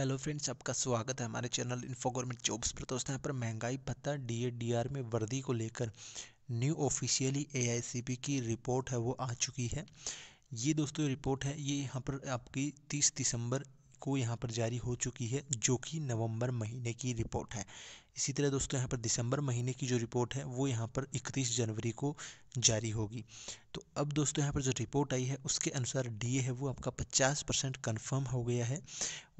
hello friends आपका स्वागत है हमारे चैनल इन्फो गवर्नमेंट जॉब्स पर तो दोस्तों यहाँ पर महंगाई भत्ता डी आर में वर्दी को लेकर न्यू ऑफिशियली एआईसीपी की रिपोर्ट है वो आ चुकी है ये दोस्तों रिपोर्ट है ये यहाँ पर आपकी 30 दिसंबर को यहाँ पर जारी हो चुकी है जो कि नवंबर महीने की रिपोर्ट है इसी तरह दोस्तों यहाँ पर दिसंबर महीने की जो रिपोर्ट है वो यहाँ पर 31 जनवरी को जारी होगी तो अब दोस्तों यहाँ पर जो रिपोर्ट आई है उसके अनुसार डीए है वो आपका 50 परसेंट कन्फर्म हो गया है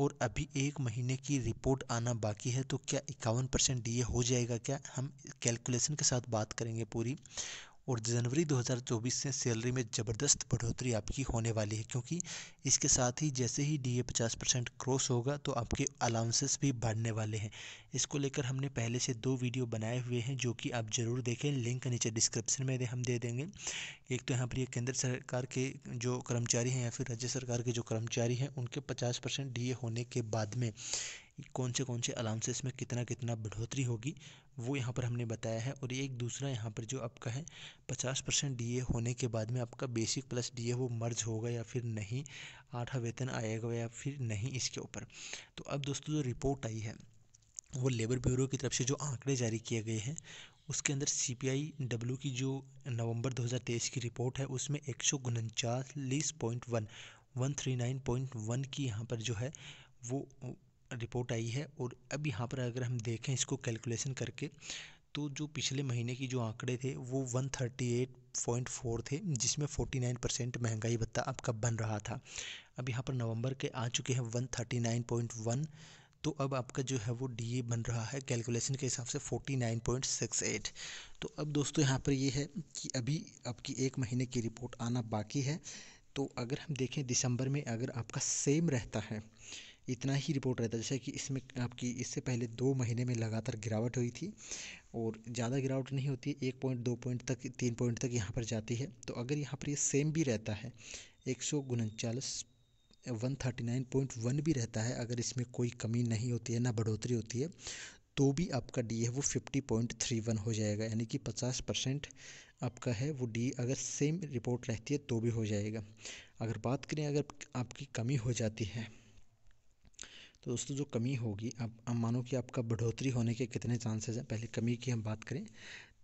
और अभी एक महीने की रिपोर्ट आना बाकी है तो क्या इक्यावन परसेंट डी हो जाएगा क्या हम कैलकुलेसन के साथ बात करेंगे पूरी और जनवरी 2024 से सैलरी में ज़बरदस्त बढ़ोतरी आपकी होने वाली है क्योंकि इसके साथ ही जैसे ही डीए 50 परसेंट क्रॉस होगा तो आपके अलाउंसेस भी बढ़ने वाले हैं इसको लेकर हमने पहले से दो वीडियो बनाए हुए हैं जो कि आप ज़रूर देखें लिंक नीचे डिस्क्रिप्शन में दे हम दे देंगे एक तो यहाँ पर ये केंद्र सरकार के जो कर्मचारी हैं या फिर राज्य सरकार के जो कर्मचारी हैं उनके पचास परसेंट होने के बाद में कौन से कौन से अलाउंसेस में कितना कितना बढ़ोतरी होगी वो यहाँ पर हमने बताया है और एक दूसरा यहाँ पर जो आपका है पचास परसेंट डी होने के बाद में आपका बेसिक प्लस डी वो मर्ज होगा या फिर नहीं आठा वेतन आएगा या फिर नहीं इसके ऊपर तो अब दोस्तों जो रिपोर्ट आई है वो लेबर ब्यूरो की तरफ से जो आंकड़े जारी किए गए हैं उसके अंदर सी पी आई डब्ल्यू की जो नवंबर 2023 की रिपोर्ट है उसमें एक सौ उनचालीस point one one three nine point one की यहाँ पर जो है वो रिपोर्ट आई है और अब यहाँ पर अगर हम देखें इसको कैलकुलेशन करके तो जो पिछले महीने की जो आंकड़े थे वो 138.4 थे जिसमें 49 परसेंट महंगाई भत्ता आपका बन रहा था अब यहाँ पर नवंबर के आ चुके हैं 139.1 तो अब आपका जो है वो डी बन रहा है कैलकुलेशन के हिसाब से 49.68 तो अब दोस्तों यहाँ पर ये है कि अभी आपकी एक महीने की रिपोर्ट आना बाकी है तो अगर हम देखें दिसंबर में अगर आपका सेम रहता है इतना ही रिपोर्ट रहता है जैसे कि इसमें आपकी इससे पहले दो महीने में लगातार गिरावट हुई थी और ज़्यादा गिरावट नहीं होती एक पॉइंट दो पॉइंट तक तीन पॉइंट तक यहाँ पर जाती है तो अगर यहाँ पर ये सेम भी रहता है एक सौ उनचालीस one thirty nine point one भी रहता है अगर इसमें कोई कमी नहीं होती है ना बढ़ोतरी होती है तो भी आपका डी है वो फिफ्टी पॉइंट थ्री वन हो जाएगा यानी कि पचास परसेंट आपका है वो डी अगर सेम रिपोर्ट रहती है तो भी हो जाएगा अगर बात करें अगर आपकी कमी हो जाती है तो दोस्तों जो कमी होगी आप हम मानो कि आपका बढ़ोतरी होने के कितने चांसेस हैं पहले कमी की हम बात करें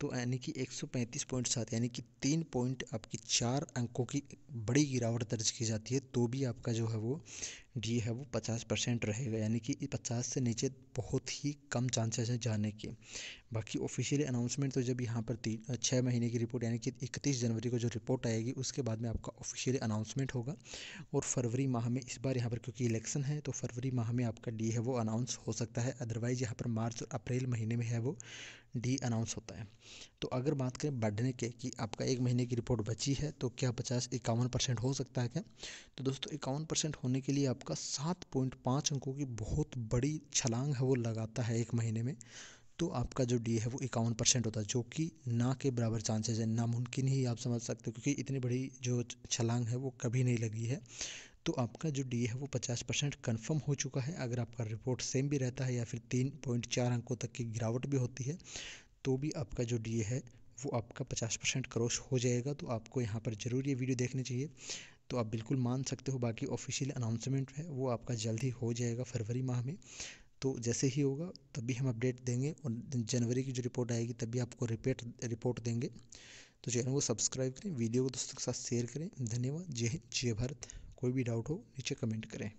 तो यानी कि 135 पॉइंट सात यानी कि तीन पॉइंट आपकी चार अंकों की बड़ी गिरावट दर्ज की जाती है तो भी आपका जो है वो डी है वो पचास परसेंट रहेगा यानी कि पचास से नीचे बहुत ही कम चांसेस हैं जाने के बाकी ऑफिशियली अनाउंसमेंट तो जब यहाँ पर तीन छः महीने की रिपोर्ट यानी कि इकतीस जनवरी को जो रिपोर्ट आएगी उसके बाद में आपका ऑफिशियली अनाउंसमेंट होगा और फरवरी माह में इस बार यहाँ पर क्योंकि इलेक्शन है तो फरवरी माह में आपका डी है वो अनाउंस हो सकता है अदरवाइज़ यहाँ पर मार्च और अप्रैल महीने में है वो डी अनाउंस होता है तो अगर बात करें बढ़ने के कि आपका एक महीने की रिपोर्ट बची है तो क्या पचास इक्यावन परसेंट हो सकता है क्या तो दोस्तों इक्यावन परसेंट होने के लिए आप आपका सात पॉइंट पाँच अंकों की बहुत बड़ी छलांग है वो लगाता है एक महीने में तो आपका जो डी है वो इक्यावन परसेंट होता है जो कि ना के बराबर चांसेस है नामुमकिन ही आप समझ सकते हो क्योंकि इतनी बड़ी जो छलांग है वो कभी नहीं लगी है तो आपका जो डी है वो पचास परसेंट कन्फर्म हो चुका है अगर आपका रिपोर्ट सेम भी रहता है या फिर तीन पॉइंट चार अंकों तक की गिरावट भी होती है तो भी आपका जो डी है वो आपका पचास परसेंट क्रॉस हो जाएगा तो आपको यहाँ पर ज़रूर ये वीडियो देखनी चाहिए तो आप बिल्कुल मान सकते हो बाकी ऑफिशियल अनाउंसमेंट है वो आपका जल्द ही हो जाएगा फरवरी माह में तो जैसे ही होगा तब भी हम अपडेट देंगे और जनवरी की जो रिपोर्ट आएगी तभी आपको रिपेट रिपोर्ट देंगे तो चैनल को सब्सक्राइब करें वीडियो को दोस्तों के साथ शेयर करें धन्यवाद जय हिंद जय भारत कोई भी डाउट हो नीचे कमेंट करें